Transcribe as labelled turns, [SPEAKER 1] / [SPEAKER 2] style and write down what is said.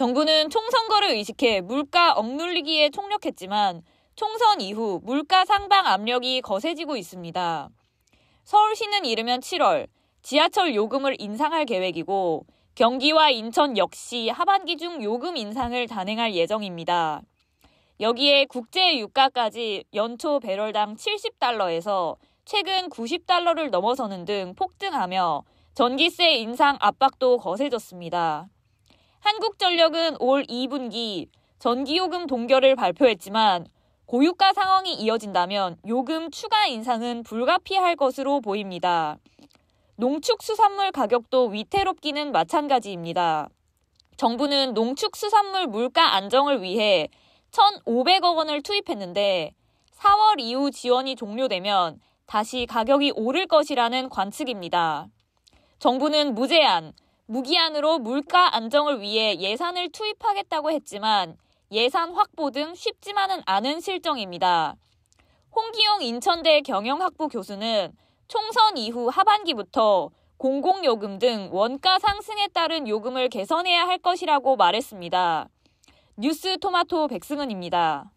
[SPEAKER 1] 정부는 총선거를 의식해 물가 억눌리기에 총력했지만 총선 이후 물가 상방 압력이 거세지고 있습니다. 서울시는 이르면 7월 지하철 요금을 인상할 계획이고 경기와 인천 역시 하반기 중 요금 인상을 단행할 예정입니다. 여기에 국제 유가까지 연초 배럴당 70달러에서 최근 90달러를 넘어서는 등 폭등하며 전기세 인상 압박도 거세졌습니다. 한국전력은 올 2분기 전기요금 동결을 발표했지만 고유가 상황이 이어진다면 요금 추가 인상은 불가피할 것으로 보입니다. 농축수산물 가격도 위태롭기는 마찬가지입니다. 정부는 농축수산물 물가 안정을 위해 1,500억 원을 투입했는데 4월 이후 지원이 종료되면 다시 가격이 오를 것이라는 관측입니다. 정부는 무제한 무기한으로 물가 안정을 위해 예산을 투입하겠다고 했지만 예산 확보 등 쉽지만은 않은 실정입니다. 홍기용 인천대 경영학부 교수는 총선 이후 하반기부터 공공요금 등 원가 상승에 따른 요금을 개선해야 할 것이라고 말했습니다. 뉴스 토마토 백승은입니다.